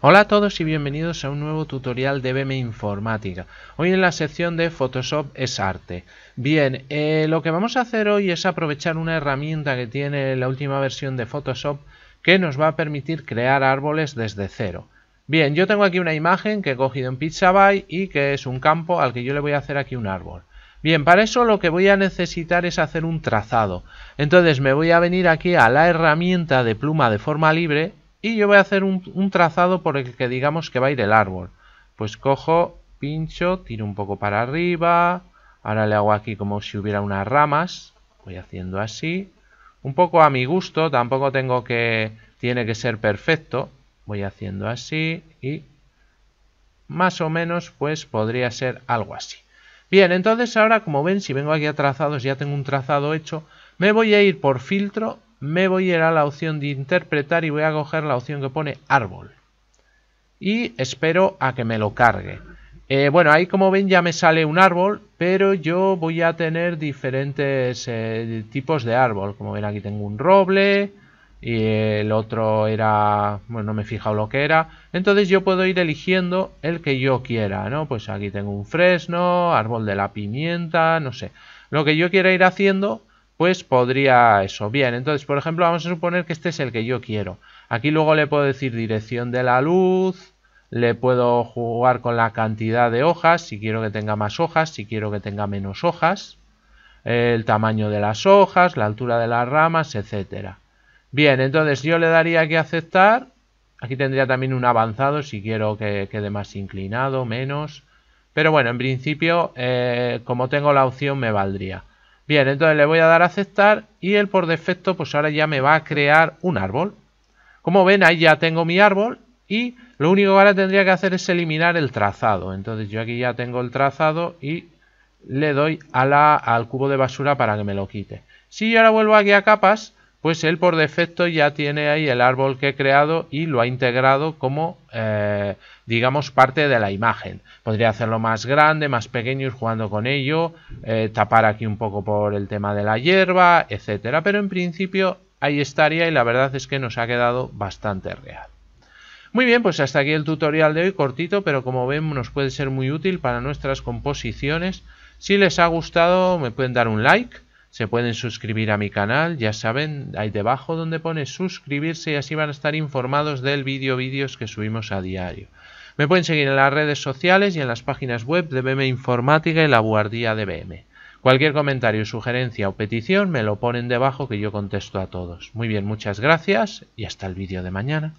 Hola a todos y bienvenidos a un nuevo tutorial de BM Informática. Hoy en la sección de Photoshop es arte. Bien, eh, lo que vamos a hacer hoy es aprovechar una herramienta que tiene la última versión de Photoshop que nos va a permitir crear árboles desde cero. Bien, yo tengo aquí una imagen que he cogido en Pixabay y que es un campo al que yo le voy a hacer aquí un árbol. Bien, para eso lo que voy a necesitar es hacer un trazado. Entonces me voy a venir aquí a la herramienta de pluma de forma libre y yo voy a hacer un, trazado por el que digamos que va a ir el árbol. Pues cojo, pincho, tiro un poco para arriba, ahora le hago aquí como si hubiera unas ramas, voy haciendo así, un poco a mi gusto, tampoco tengo que, tiene que ser perfecto, voy haciendo así y más o menos pues podría ser algo así. Bien, entonces ahora como ven, si vengo aquí a trazados, ya tengo un trazado hecho, me voy a ir por filtro me voy a ir a la opción de interpretar y voy a coger la opción que pone árbol. Y espero a que me lo cargue. Eh, bueno, ahí como ven ya me sale un árbol, pero yo voy a tener diferentes eh, tipos de árbol. Como ven aquí tengo un roble y el otro era, bueno, no me he fijado lo que era. Entonces yo puedo ir eligiendo el que yo quiera, ¿no? Pues aquí tengo un fresno, árbol de la pimienta, no sé. Lo que yo quiera ir haciendo pues podría eso. Bien, entonces, por ejemplo, vamos a suponer que este es el que yo quiero. Aquí luego le puedo decir dirección de la luz, le puedo jugar con la cantidad de hojas, si quiero que tenga más hojas, si quiero que tenga menos hojas, el tamaño de las hojas, la altura de las ramas, etcétera. Bien, entonces yo le daría que aceptar. Aquí tendría también un avanzado si quiero que quede más inclinado, menos. Pero bueno, en principio, eh, como tengo la opción, me valdría. Bien, entonces le voy a dar a aceptar y él por defecto pues ahora ya me va a crear un árbol. Como ven ahí ya tengo mi árbol y lo único que ahora tendría que hacer es eliminar el trazado. Entonces yo aquí ya tengo el trazado y le doy al cubo de basura para que me lo quite. Si yo ahora vuelvo aquí a capas, pues él por defecto ya tiene ahí el árbol que he creado y lo ha integrado como, eh, digamos, parte de la imagen. Podría hacerlo más grande, más pequeño, ir jugando con ello, eh, tapar aquí un poco por el tema de la hierba, etcétera. Pero en principio ahí estaría y la verdad es que nos ha quedado bastante real. Muy bien, pues hasta aquí el tutorial de hoy, cortito, pero como ven nos puede ser muy útil para nuestras composiciones. Si les ha gustado me pueden dar un like se pueden suscribir a mi canal, ya saben, ahí debajo donde pone suscribirse y así van a estar informados del vídeo vídeos que subimos a diario. Me pueden seguir en las redes sociales y en las páginas web de BM Informática y la Guardia de BM. Cualquier comentario, sugerencia o petición me lo ponen debajo que yo contesto a todos. Muy bien, muchas gracias y hasta el vídeo de mañana.